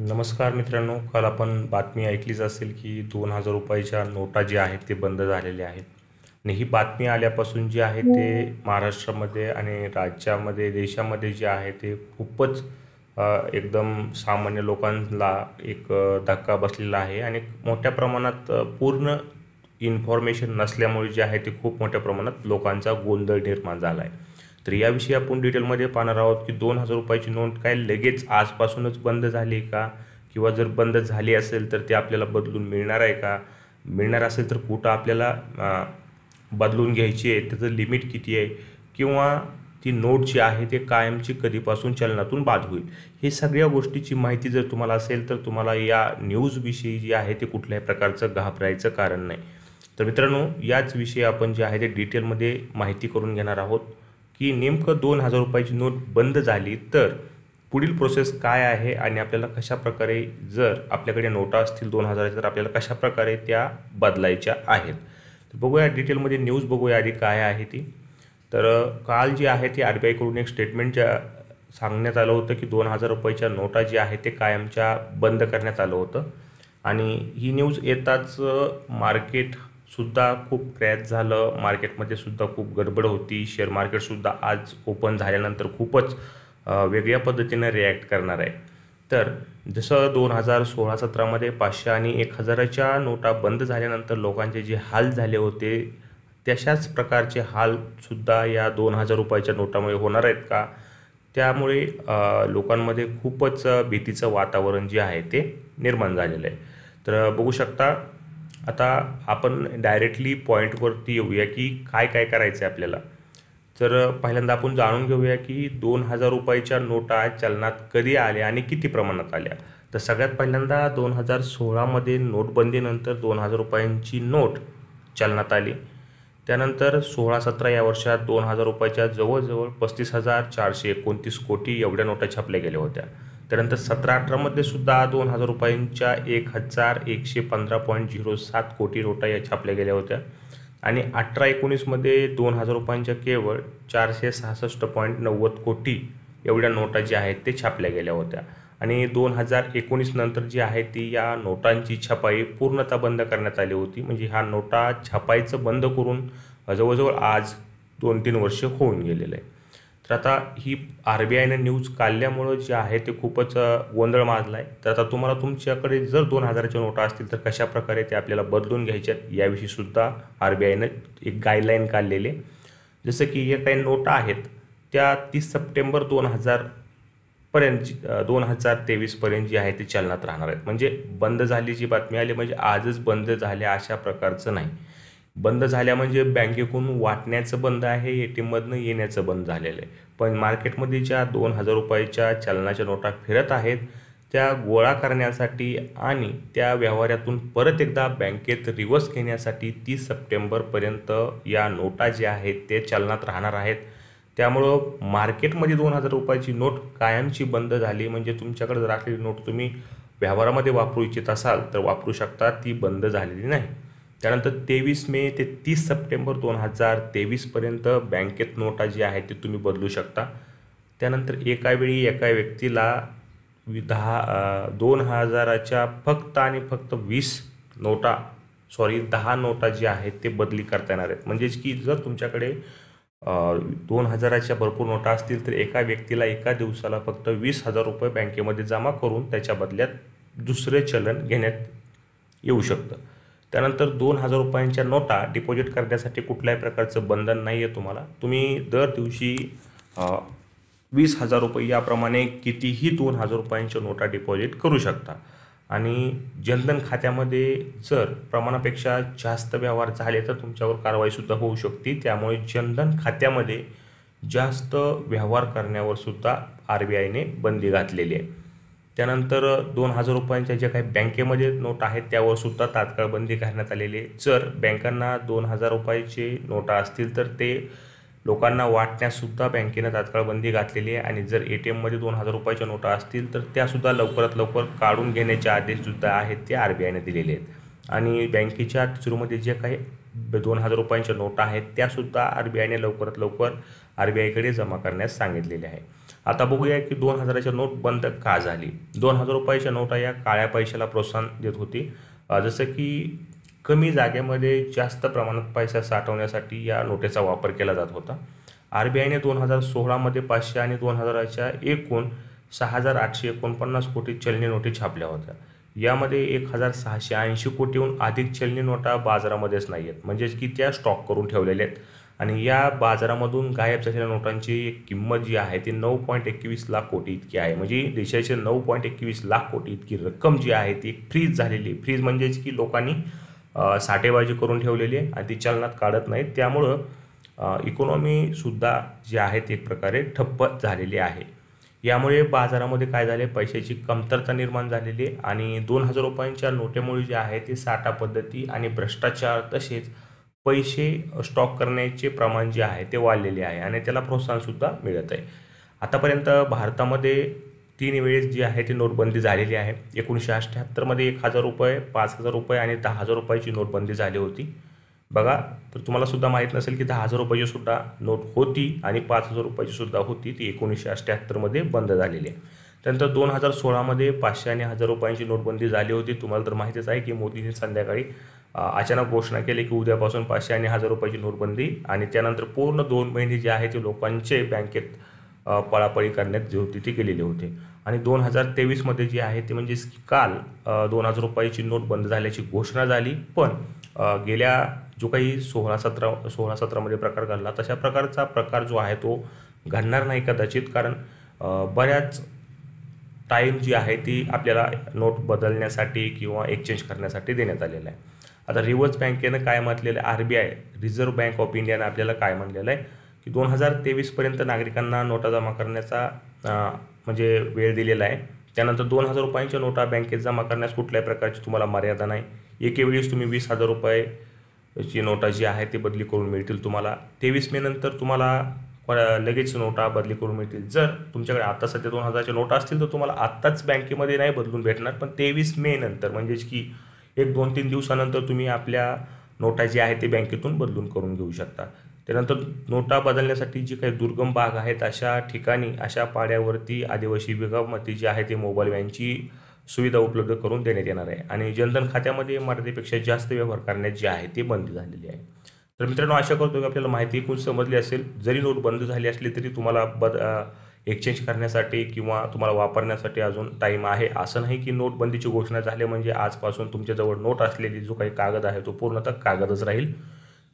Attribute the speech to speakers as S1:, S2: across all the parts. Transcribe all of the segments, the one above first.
S1: नमस्कार मित्रांनो काल आपण बातमी ऐकलीच असेल की दोन हजार रुपयाच्या नोटा ज्या आहेत ते बंद झालेल्या आहेत आणि ही बातमी आल्यापासून जी आहे ते महाराष्ट्रामध्ये आणि राज्यामध्ये देशामध्ये जे आहे ते खूपच एकदम सामान्य लोकांना एक धक्का बसलेला आहे आणि मोठ्या प्रमाणात पूर्ण इन्फॉर्मेशन नसल्यामुळे जे आहे ते खूप मोठ्या प्रमाणात लोकांचा गोंधळ निर्माण झाला आहे तर याविषयी आपण डिटेलमध्ये पाहणार आहोत की दोन हजार रुपयाची नोट काय लगेच आजपासूनच बंद झाली का किंवा जर बंद झाली असेल तर ते आपल्याला बदलून मिळणार आहे का मिळणार असेल तर कुठं आपल्याला बदलून घ्यायची आहे त्याचं लिमिट किती आहे किंवा ती नोट जी आहे ते कायमची कधीपासून चलनातून बाद होईल हे सगळ्या गोष्टीची माहिती जर तुम्हाला असेल तर तुम्हाला या न्यूजविषयी जी आहे ते कुठल्याही प्रकारचं घाबरायचं कारण नाही तर मित्रांनो याच विषयी आपण जे आहे ते डिटेलमध्ये माहिती करून घेणार आहोत की नेमकं दोन हजार रुपयाची नोट बंद झाली तर पुढील प्रोसेस काय आहे आणि आपल्याला कशा प्रकारे जर आपल्याकडे नोटा असतील दोन हजाराच्या तर आपल्याला कशा प्रकारे त्या बदलायच्या आहेत तर बघूया डिटेलमध्ये न्यूज बघूया आधी काय आहे ती तर काल जी आहे ती आर बी आयकडून एक स्टेटमेंट ज्या सांगण्यात आलं होतं की दोन हजार रुपयाच्या नोटा जी आहे ते कायमच्या बंद करण्यात आलं होतं आणि ही न्यूज येताच मार्केट सुद्धा खूप क्रॅच झालं मार्केटमध्ये सुद्धा खूप गडबड होती शेअर मार्केटसुद्धा आज ओपन झाल्यानंतर खूपच वेगळ्या पद्धतीनं रिॲक्ट करणार आहे तर जसं दोन हजार सोळा सतरामध्ये पाचशे आणि एक हजाराच्या नोटा बंद झाल्यानंतर लोकांचे जे हाल झाले होते तशाच प्रकारचे हालसुद्धा या दोन हजार रुपयाच्या नोटामुळे होणार आहेत का त्यामुळे लोकांमध्ये खूपच भीतीचं वातावरण जे आहे ते निर्माण झालेलं आहे तर बघू शकता आता आपण डायरेक्टली पॉईंटवरती येऊया की काय काय करायचं आहे आपल्याला तर पहिल्यांदा आपण जाणून घेऊया की दोन हजार रुपयाच्या नोटा चलनात कधी आल्या आणि किती प्रमाणात आल्या तर सगळ्यात पहिल्यांदा दोन हजार सोळामध्ये नोटबंदीनंतर दोन हजार रुपयांची नोट चलनात आली त्यानंतर सोळा सतरा या वर्षात दोन हजार रुपयाच्या जवळजवळ पस्तीस हजार चारशे एकोणतीस कोटी एवढ्या नोटा छापल्या गेल्या होत्या त्यानंतर सतरा अठरामध्ये सुद्धा दोन हजार रुपयांच्या एक हजार एकशे पंधरा पॉईंट झिरो सात कोटी नोटा या छापल्या गेल्या होत्या आणि अठरा एकोणीसमध्ये दोन हजार रुपयांच्या केवळ चारशे सहासष्ट पॉईंट नव्वद कोटी एवढ्या नोटा ज्या आहेत ते छापल्या गेल्या होत्या आणि दोन हजार एकोणीस नंतर जी आहे ती या नोटांची छपाई पूर्णतः बंद करण्यात आली होती म्हणजे ह्या नोटा छापायचं बंद करून जवळजवळ आज दोन तीन वर्ष होऊन गेलेलं आहे तर आता ही आर बी आयनं न्यूज काढल्यामुळं जे आहे ते खूपच गोंधळ माजला आहे तर आता तुम्हाला तुमच्याकडे जर दोन हजाराच्या नोटा असतील तर कशाप्रकारे ते आपल्याला बदलून घ्यायच्या याविषयी सुद्धा आर बी आयनं एक गाईडलाईन काढलेली जसं की या काही नोटा आहेत त्या तीस सप्टेंबर दोन हजारपर्यंत दोन हजार तेवीसपर्यंत जी आहे ते चलनात राहणार आहेत म्हणजे बंद झाली जी बातमी आली म्हणजे आजच बंद झाल्या अशा प्रकारचं नाही बंद झाल्या म्हणजे बँकेकडून वाटण्याचं बंद आहे ए टी एममधनं येण्याचं बंद झालेलं आहे पण मार्केटमध्ये ज्या दोन हजार रुपयाच्या चलनाच्या नोटा फिरत आहेत त्या गोळा करण्यासाठी आणि त्या व्यवहारातून परत एकदा बँकेत रिव्हर्स घेण्यासाठी तीस सप्टेंबरपर्यंत या नोटा ज्या आहेत ते चलनात राहणार आहेत त्यामुळं मार्केटमध्ये दोन हजार रुपयाची नोट कायमची बंद झाली म्हणजे तुमच्याकडे जर असलेली नोट तुम्ही व्यवहारामध्ये वापरू इच्छित असाल तर वापरू शकता ती बंद झालेली नाही त्यानंतर तेवीस मे ते तीस सप्टेंबर दोन हजार तेवीसपर्यंत बँकेत नोटा जी आहेत ती तुम्ही बदलू शकता त्यानंतर एका वेळी एका व्यक्तीला दहा दोन हजाराच्या फक्त आणि फक्त वीस नोटा सॉरी दहा नोटा जी आहेत ते बदली करता येणार आहेत म्हणजेच की जर तुमच्याकडे दोन हजाराच्या भरपूर नोटा असतील तर एका व्यक्तीला एका दिवसाला फक्त वीस हजार रुपये बँकेमध्ये जमा करून त्याच्या बदल्यात दुसरे चलन घेण्यात येऊ शकतं त्यानंतर दोन हजार रुपयांच्या नोटा डिपॉझिट करण्यासाठी कुठल्याही प्रकारचं बंधन नाही आहे तुम्हाला तुम्ही दर दिवशी वीस हजार रुपये याप्रमाणे कितीही दोन हजार रुपयांच्या नोटा डिपॉझिट करू शकता आणि जनधन खात्यामध्ये जर प्रमाणापेक्षा जास्त व्यवहार झाले तर तुमच्यावर कारवाईसुद्धा होऊ शकते त्यामुळे जनधन खात्यामध्ये जास्त व्यवहार करण्यावरसुद्धा आर बी आयने बंदी घातलेली आहे त्यानंतर दोन हजार रुपयांच्या ज्या काही बँकेमध्ये नोट आहेत त्यावर सुद्धा तात्काळ बंदी घालण्यात आलेली आहे जर बँकांना दोन हजार रुपयाचे नोटा असतील तर ते लोकांना वाटण्यासुद्धा बँकेनं तात्काळ बंदी घातलेली आहे आणि जर ए टी एममध्ये दोन हजार रुपयाच्या नोटा असतील तर त्यासुद्धा लवकरात लवकर काढून घेण्याचे आदेशसुद्धा आहेत ते आर बी आयने दिलेले आहेत आणि बँकेच्या सुरूमध्ये जे काही दोन हजार रुपयांच्या नोटा आहेत त्यासुद्धा आर बी आयने लवकरात लवकर आर बी आयकडे जमा करण्यास सांगितलेले आहे आता बघूया की दोन हजाराच्या नोट बंद का झाली दोन हजार रुपयाच्या नोटा या काळ्या पैशाला प्रोत्साहन देत होती जसं की कमी जागेमध्ये जास्त प्रमाणात पैसा साठवण्यासाठी या नोटेचा वापर केला जात होता आर बी आयने दोन हजार सोळामध्ये पाचशे आणि दोन हजाराच्या एकूण सहा हजार आठशे एकोणपन्नास कोटी चलनी नोटी छापल्या होत्या यामध्ये एक हजार सहाशे ऐंशी कोटीहून अधिक चलनी नोटा बाजारामध्येच नाही आहेत म्हणजेच की त्या स्टॉक करून ठेवलेल्या आहेत आणि या बाजारामधून गायब झालेल्या नोटांची एक किंमत जी आहे ती नऊ पॉईंट एकवीस लाख कोटी इतकी आहे म्हणजे देशाचे नऊ पॉईंट एकवीस लाख कोटी इतकी रक्कम जी आहे ती फ्रीज झालेली फ्रीज म्हणजेच की लोकांनी साठेबाजी करून ठेवलेली आहे आणि ती चलनात काढत नाहीत त्यामुळं इकॉनॉमीसुद्धा जी आहे ती एक प्रकारे ठप्प झालेली आहे यामुळे बाजारामध्ये काय झाले पैशाची कमतरता निर्माण झालेली आहे आणि दोन हजार रुपयांच्या नोटेमुळे जे आहे ते साठा पद्धती आणि भ्रष्टाचार तसेच पैसे स्टॉक करण्याचे प्रमाण जे आहे ते वाढलेले आहे आणि त्याला प्रोत्साहनसुद्धा मिळत आहे आतापर्यंत भारतामध्ये तीन वेळेस जी आहे ती नोटबंदी झालेली आहे एकोणीसशे अठ्ठ्याहत्तरमध्ये एक हजार रुपये पाच हजार रुपये आणि दहा हजार रुपयाची नोटबंदी झाली होती बघा तर तुम्हाला सुद्धा माहीत नसेल की दहा हजार रुपयाची सुद्धा नोट होती आणि पाच हजार रुपयाची सुद्धा होती ती एकोणीसशे अठ्ठ्याहत्तरमध्ये बंद झालेली आहे त्यानंतर दोन हजार सोळामध्ये पाचशे आणि हजार रुपयांची नोटबंदी झाली होती तुम्हाला तर माहितीच आहे की मोदींनी संध्याकाळी अचानक घोषणा केली की उद्यापासून पाचशे आणि हजार रुपयाची नोटबंदी आणि त्यानंतर पूर्ण दोन महिने जे आहे ते लोकांचे बँकेत पळापळी करण्यात जे होती ती केलेली होती आणि दोन हजार तेवीसमध्ये जे आहे ते म्हणजे काल दोन हजार रुपयाची नोट बंद झाल्याची घोषणा झाली पण गेल्या जो काही सोळा सतरा सोळा सतरामध्ये प्रकार घडला तशा प्रकारचा प्रकार जो आहे तो घडणार नाही कदाचित कारण बऱ्याच टाईम जी आहे ती आपल्याला नोट बदलण्यासाठी किंवा एक्सचेंज करण्यासाठी देण्यात आलेला आहे आता रिव्हर्स बँकेनं काय म्हटलेलं आहे R B I reserve bank of इंडियानं आपल्याला काय म्हणलेलं आहे की दोन हजार तेवीसपर्यंत नागरिकांना नोटा जमा करण्याचा म्हणजे वेळ दिलेला आहे त्यानंतर दोन हजार रुपयांच्या नोटा बँकेत जमा करण्यास कुठल्याही प्रकारची तुम्हाला मर्यादा नाही एकेवेळीस तुम्ही वीस हजार रुपयाची नोटा जी आहे ती बदली करून मिळतील तुम्हाला तेवीस मे नंतर तुम्हाला लगेच नोटा बदली करून मिळतील जर तुमच्याकडे आत्ता सध्या दोन हजारच्या नोटा असतील तर तुम्हाला आत्ताच बँकेमध्ये नाही बदलून भेटणार पण तेवीस मे नंतर म्हणजेच की एक दोन तीन दिवसानंतर तुम्ही आपल्या नोटा जे आहे ते बँकेतून बदलून करून घेऊ शकता त्यानंतर नोटा बदलण्यासाठी जी काही दुर्गम भाग आहेत अशा ठिकाणी अशा पाड्यावरती आदिवासी विभागामध्ये जी आहे ते मोबाईल व्हॅनची सुविधा उपलब्ध करून देण्यात येणार आहे आणि जनधन खात्यामध्ये मर्यादेपेक्षा जास्त व्यवहार करण्यात जे आहे ते बंद झालेली आहे तर मित्रांनो आशा करतो की आपल्याला माहिती एकूण समजली असेल जरी नोट बंद झाली असली तरी तुम्हाला बद एक्सचेंज करण्यासाठी किंवा तुम्हाला वापरण्यासाठी अजून टाईम आहे असं नाही की नोटबंदीची घोषणा झाली म्हणजे आजपासून तुमच्याजवळ नोट असलेली जो काही कागद आहे तो पूर्णतः कागदच राहील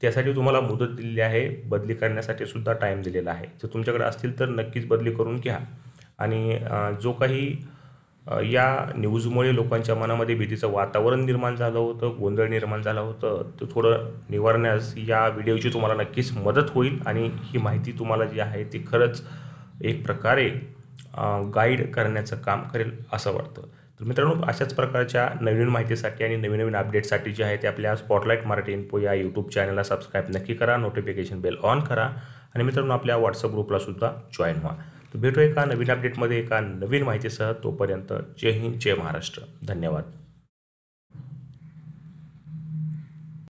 S1: त्यासाठी तुम्हाला मुदत दिलेली आहे बदली करण्यासाठी सुद्धा टाईम दिलेला आहे जर तुमच्याकडे असतील तर नक्कीच बदली करून घ्या आणि जो काही या न्यूजमुळे लोकांच्या मनामध्ये भीतीचं वातावरण निर्माण झालं होतं गोंधळ निर्माण झालं होतं ते थोडं निवारण्यास या व्हिडिओची तुम्हाला नक्कीच मदत होईल आणि ही माहिती तुम्हाला जी आहे ती खरंच एक प्रकारे गाईड करण्याचं काम करेल असं वाटतं तर मित्रांनो अशाच प्रकारच्या नवीन माहितीसाठी आणि नवीन नवीन अपडेट्ससाठी जे आहे ते आपल्या स्पॉटलाईट मराठी इन्फो या यूट्यूब चॅनलला सबस्क्राईब नक्की करा नोटिफिकेशन बेल ऑन करा आणि मित्रांनो आपल्या व्हॉट्सअप ग्रुपलासुद्धा जॉईन व्हा तर भेटू एका नवीन अपडेटमध्ये एका नवीन माहितीसह तोपर्यंत जय हिंद जय महाराष्ट्र धन्यवाद